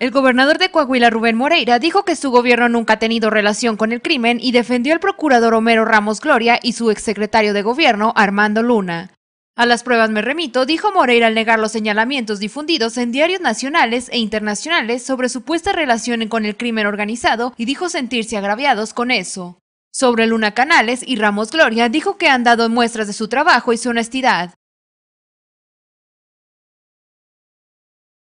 El gobernador de Coahuila, Rubén Moreira, dijo que su gobierno nunca ha tenido relación con el crimen y defendió al procurador Homero Ramos Gloria y su exsecretario de gobierno, Armando Luna. A las pruebas me remito, dijo Moreira al negar los señalamientos difundidos en diarios nacionales e internacionales sobre supuesta relación con el crimen organizado y dijo sentirse agraviados con eso. Sobre Luna Canales y Ramos Gloria, dijo que han dado muestras de su trabajo y su honestidad.